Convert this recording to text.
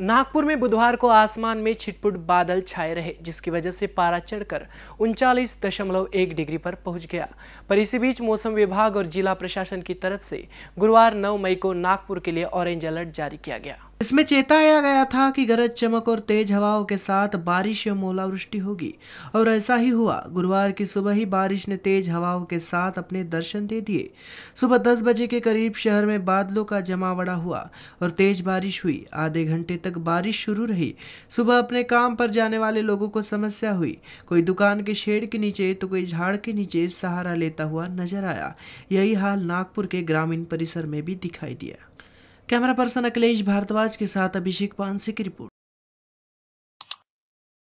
नागपुर में बुधवार को आसमान में छिटपुट बादल छाए रहे जिसकी वजह से पारा चढ़कर उनचालीस दशमलव एक डिग्री पर पहुंच गया पर इसी बीच मौसम विभाग और जिला प्रशासन की तरफ से गुरुवार 9 मई को नागपुर के लिए ऑरेंज अलर्ट जारी किया गया इसमें चेताया गया था कि गरज चमक और तेज हवाओं के साथ बारिश या ओलावृष्टि होगी और ऐसा ही हुआ गुरुवार की सुबह ही बारिश ने तेज हवाओं के साथ अपने दर्शन दे दिए सुबह दस बजे के करीब शहर में बादलों का जमावड़ा हुआ और तेज बारिश हुई आधे घंटे तक बारिश शुरू रही सुबह अपने काम पर जाने वाले लोगों को समस्या हुई कोई दुकान के शेड के नीचे तो कोई झाड़ के नीचे सहारा लेता हुआ नजर आया यही हाल नागपुर के ग्रामीण परिसर में भी दिखाई दिया कैमरा पर्सन अखिलेश भारद्वाज के साथ अभिषेक पानसे की रिपोर्ट